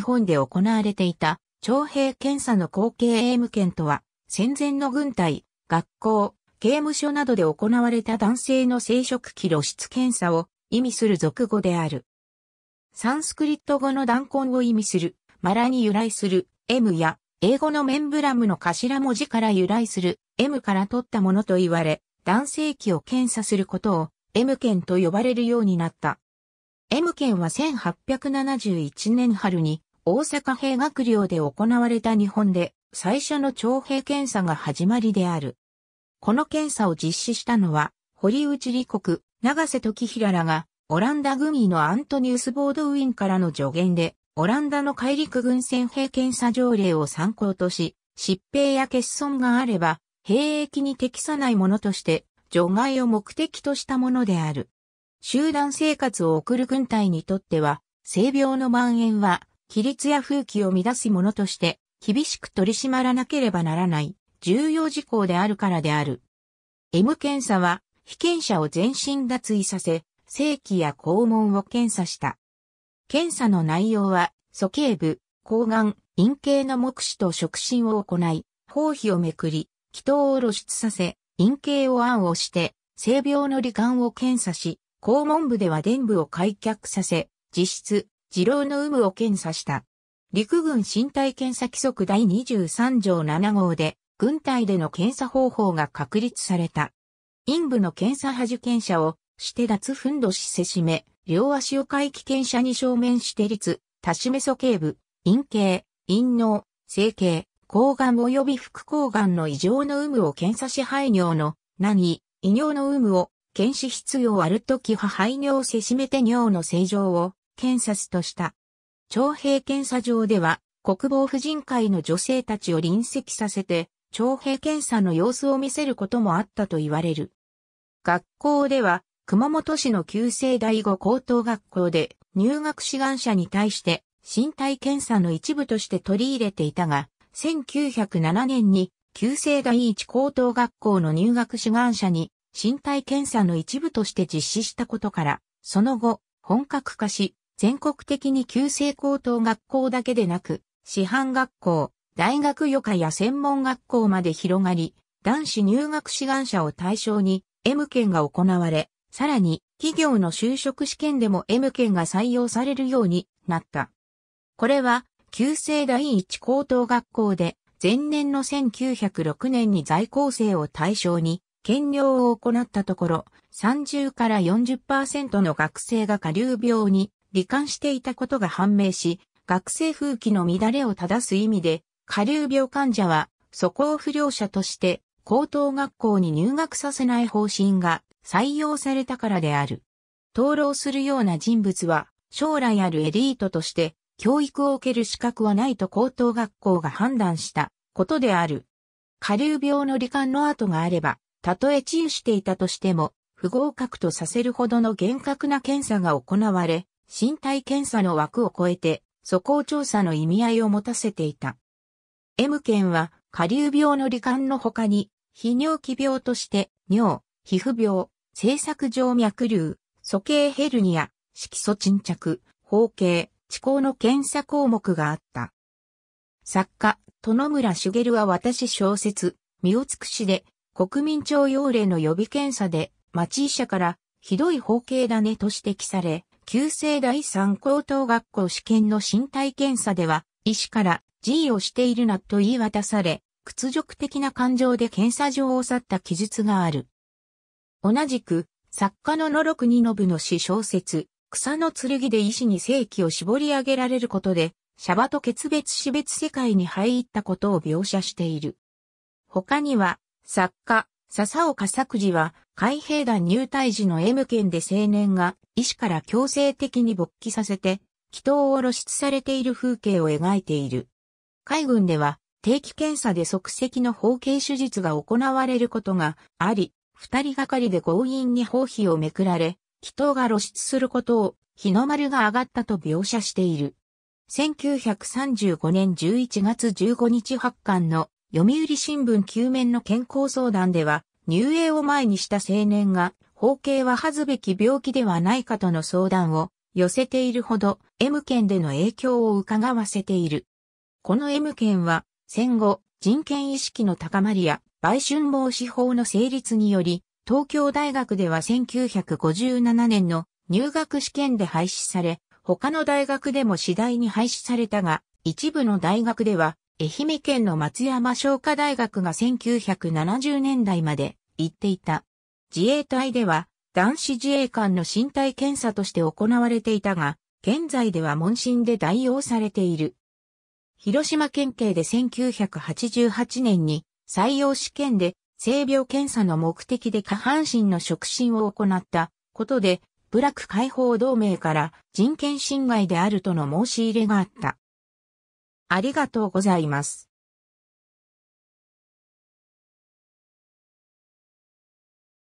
日本で行われていた徴兵検査の後継英務権とは、戦前の軍隊、学校、刑務所などで行われた男性の生殖器露出検査を意味する俗語である。サンスクリット語の弾痕を意味する、マラに由来する M や、英語のメンブラムの頭文字から由来する M から取ったものと言われ、男性器を検査することを M 県と呼ばれるようになった。M 県は1871年春に大阪兵学寮で行われた日本で最初の徴兵検査が始まりである。この検査を実施したのは、堀内理国、長瀬時平らが、オランダ軍医のアントニウス・ボードウィンからの助言で、オランダの海陸軍戦兵検査条例を参考とし、疾病や欠損があれば、兵役に適さないものとして、除外を目的としたものである。集団生活を送る軍隊にとっては、性病の蔓延は規律や風紀を乱す者として、厳しく取り締まらなければならない、重要事項であるからである。M 検査は、被験者を全身脱衣させ、正規や肛門を検査した。検査の内容は、鼠径部、睾丸、陰茎の目視と触診を行い、包皮をめくり、気筒を露出させ、陰茎を暗をして、性病の罹患を検査し、肛門部では伝部を開脚させ、実質、二郎の有無を検査した。陸軍身体検査規則第23条7号で、軍隊での検査方法が確立された。陰部の検査派受検者を、して脱ふんどしせしめ、両足を回帰検者に正面して立、多種目。素頸部、陰茎、陰脳、整形、抗がん及び副抗がんの異常の有無を検査し排尿の、何、異尿の有無を、検視必要あるときは排尿せしめて尿の正常を、検察とした。徴兵検査場では、国防婦人会の女性たちを臨席させて、徴兵検査の様子を見せることもあったと言われる。学校では、熊本市の旧制第五高等学校で入学志願者に対して身体検査の一部として取り入れていたが、1907年に旧制第一高等学校の入学志願者に身体検査の一部として実施したことから、その後、本格化し、全国的に旧制高等学校だけでなく、師範学校、大学予科や専門学校まで広がり、男子入学志願者を対象に M 県が行われ、さらに企業の就職試験でも M 県が採用されるようになった。これは、旧制第一高等学校で、前年の1906年に在校生を対象に、兼業を行ったところ、30から40%の学生が下流病に罹患していたことが判明し、学生風紀の乱れを正す意味で、下流病患者は、素行不良者として、高等学校に入学させない方針が採用されたからである。登録するような人物は、将来あるエリートとして、教育を受ける資格はないと高等学校が判断したことである。下流病の罹患の跡があれば、たとえ治癒していたとしても、不合格とさせるほどの厳格な検査が行われ、身体検査の枠を超えて、素行調査の意味合いを持たせていた。M 県は、下流病の罹患の他に、泌尿器病として、尿、皮膚病、制作上脈瘤、素径ヘルニア、色素沈着、包茎、地高の検査項目があった。作家、殿村茂は私小説、身を尽くしで、国民庁用令の予備検査で、町医者から、ひどい包茎だねと指摘され、旧制第三高等学校試験の身体検査では、医師から G をしているなと言い渡され、屈辱的な感情で検査場を去った記述がある。同じく、作家の野呂国信の詩小説、草の剣で医師に正規を絞り上げられることで、シャバと決別死別世界に入ったことを描写している。他には、作家、笹岡作次は、海兵団入隊時の M 県で青年が、医師から強制的に勃起させて、祈祷を露出されている風景を描いている。海軍では、定期検査で即席の包茎手術が行われることがあり、二人がかりで強引に包皮をめくられ、祈祷が露出することを、日の丸が上がったと描写している。1935年11月15日発刊の読売新聞旧面の健康相談では、入営を前にした青年が、包茎は恥ずべき病気ではないかとの相談を寄せているほど、M 県での影響を伺わせている。この M 県は、戦後、人権意識の高まりや、売春防止法の成立により、東京大学では1957年の入学試験で廃止され、他の大学でも次第に廃止されたが、一部の大学では愛媛県の松山商科大学が1970年代まで行っていた。自衛隊では男子自衛官の身体検査として行われていたが、現在では問診で代用されている。広島県警で1988年に採用試験で性病検査の目的で下半身の触診を行ったことで、部落解放同盟から人権侵害であるとの申し入れがあった。ありがとうございます。